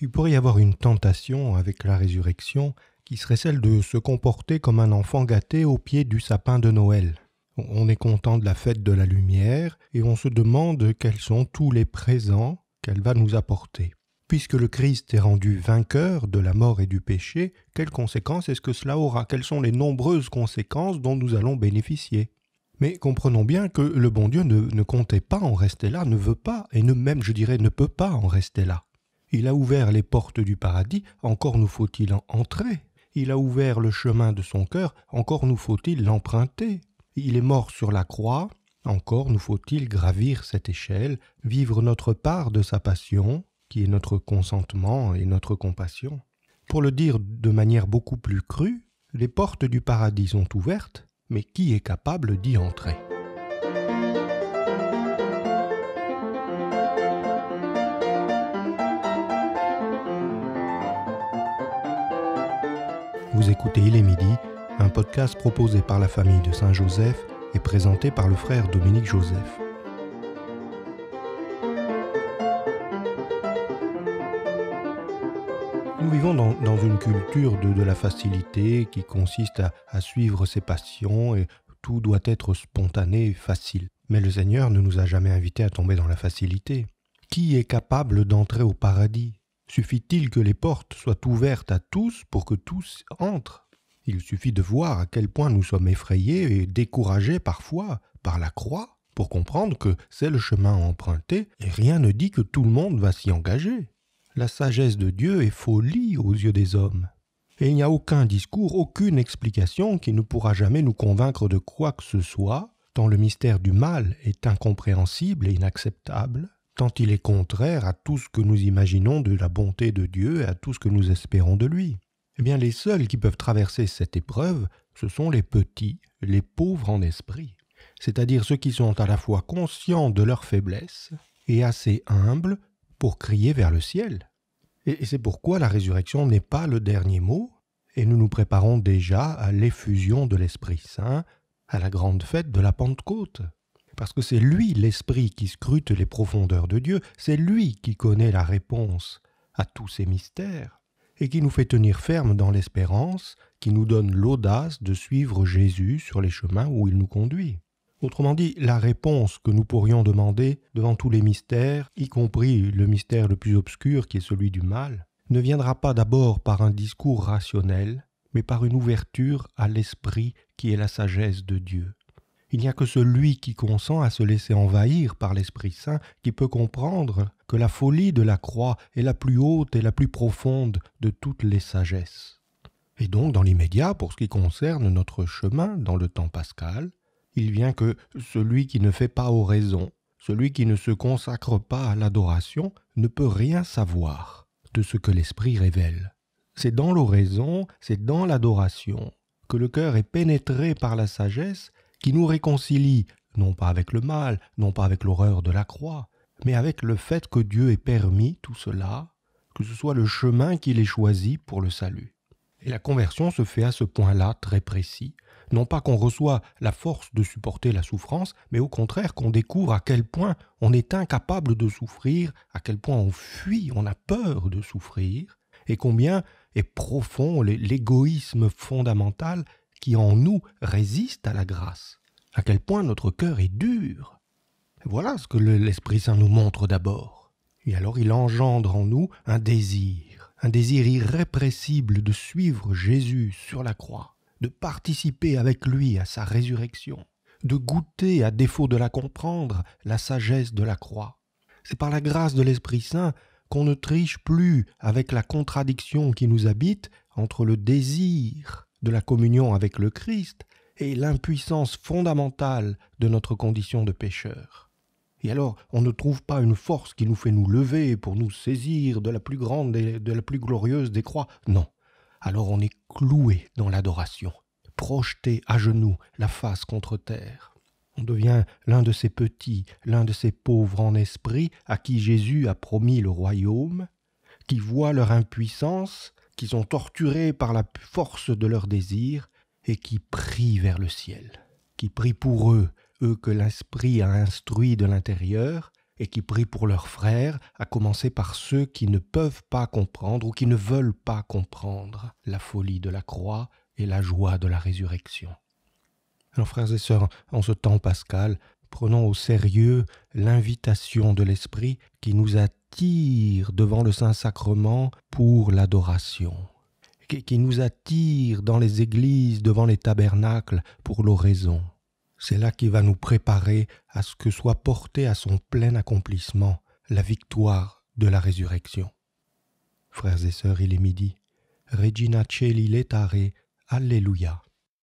Il pourrait y avoir une tentation avec la résurrection qui serait celle de se comporter comme un enfant gâté au pied du sapin de Noël. On est content de la fête de la lumière et on se demande quels sont tous les présents qu'elle va nous apporter. Puisque le Christ est rendu vainqueur de la mort et du péché, quelles conséquences est-ce que cela aura Quelles sont les nombreuses conséquences dont nous allons bénéficier mais comprenons bien que le bon Dieu ne, ne, comptait pas en rester là, ne veut pas, et ne, même je dirais ne peut pas en rester là. Il a ouvert les portes du paradis, encore nous faut-il entrer. Il a ouvert le chemin de son cœur, encore nous faut-il l'emprunter. Il est mort sur la croix, encore nous faut-il gravir cette échelle, vivre notre part de sa passion, qui est notre consentement et notre compassion. Pour le dire de manière beaucoup plus crue, les portes du paradis sont ouvertes, mais qui est capable d'y entrer Vous écoutez Il est midi, un podcast proposé par la famille de Saint-Joseph et présenté par le frère Dominique Joseph. Nous vivons dans, une culture de, la facilité qui consiste à, à suivre ses passions et tout doit être spontané et facile. Mais le Seigneur ne nous a jamais invités à tomber dans la facilité. Qui est capable d'entrer au paradis Suffit-il que les portes soient ouvertes à tous pour que tous entrent Il suffit de voir à quel point nous sommes effrayés et découragés parfois par la croix pour comprendre que c'est le chemin emprunté et rien ne dit que tout le monde va s'y engager. La sagesse de Dieu est folie aux yeux des hommes. Et il n'y a aucun discours, aucune explication qui ne pourra jamais nous convaincre de quoi que ce soit, tant le mystère du mal est incompréhensible et inacceptable tant il est contraire à tout ce que nous imaginons de la bonté de Dieu et à tout ce que nous espérons de lui. Eh bien, les seuls qui peuvent traverser cette épreuve, ce sont les petits, les pauvres en esprit, c'est-à-dire ceux qui sont à la fois conscients de leur faiblesse et assez humbles pour crier vers le ciel. Et c'est pourquoi la résurrection n'est pas le dernier mot, et nous nous préparons déjà à l'effusion de l'Esprit Saint, à la grande fête de la Pentecôte parce que c'est lui l'Esprit qui scrute les profondeurs de Dieu, c'est lui qui connaît la réponse à tous ces mystères, et qui nous fait tenir ferme dans l'espérance, qui nous donne l'audace de suivre Jésus sur les chemins où il nous conduit. Autrement dit, la réponse que nous pourrions demander devant tous les mystères, y compris le mystère le plus obscur qui est celui du mal, ne viendra pas d'abord par un discours rationnel, mais par une ouverture à l'esprit qui est la sagesse de Dieu. Il n'y a que celui qui consent à se laisser envahir par l'Esprit Saint qui peut comprendre que la folie de la croix est la plus haute et la plus profonde de toutes les sagesses. Et donc, dans l'immédiat, pour ce qui concerne notre chemin dans le temps pascal, il vient que celui qui ne fait pas oraison, celui qui ne se consacre pas à l'adoration, ne peut rien savoir de ce que l'Esprit révèle. C'est dans l'oraison, c'est dans l'adoration, que le cœur est pénétré par la sagesse qui nous réconcilie non pas avec le mal, non pas avec l'horreur de la croix, mais avec le fait que Dieu ait permis tout cela, que ce soit le chemin qu'il ait choisi pour le salut. Et la conversion se fait à ce point-là très précis. Non pas qu'on reçoit la force de supporter la souffrance, mais au contraire qu'on découvre à quel point on est incapable de souffrir, à quel point on fuit, on a peur de souffrir, et combien est profond l'égoïsme fondamental qui en nous résiste à la grâce, à quel point notre cœur est dur. Voilà ce que l'Esprit Saint nous montre d'abord. Et alors il engendre en nous un désir, un désir irrépressible de suivre Jésus sur la croix, de participer avec lui à sa résurrection, de goûter, à défaut de la comprendre, la sagesse de la croix. C'est par la grâce de l'Esprit Saint qu'on ne triche plus avec la contradiction qui nous habite entre le désir de la communion avec le Christ et l'impuissance fondamentale de notre condition de pécheur. Et alors, on ne trouve pas une force qui nous fait nous lever pour nous saisir de la plus grande et de la plus glorieuse des croix. Non. Alors on est cloué dans l'adoration, projeté à genoux, la face contre terre. On devient l'un de ces petits, l'un de ces pauvres en esprit à qui Jésus a promis le royaume, qui voient leur impuissance qui sont torturés par la force de leurs désirs, et qui prient vers le ciel, qui prient pour eux, eux que l'esprit a instruits de l'intérieur, et qui prient pour leurs frères, à commencer par ceux qui ne peuvent pas comprendre ou qui ne veulent pas comprendre la folie de la croix et la joie de la résurrection. Alors frères et sœurs, en ce temps pascal, prenons au sérieux l'invitation de l'Esprit qui nous a attire devant le Saint-Sacrement pour l'adoration, qui nous attire dans les églises, devant les tabernacles pour l'oraison. C'est là qui va nous préparer à ce que soit portée à son plein accomplissement la victoire de la résurrection. Frères et sœurs, il est midi. Regina Celi letare. Alléluia.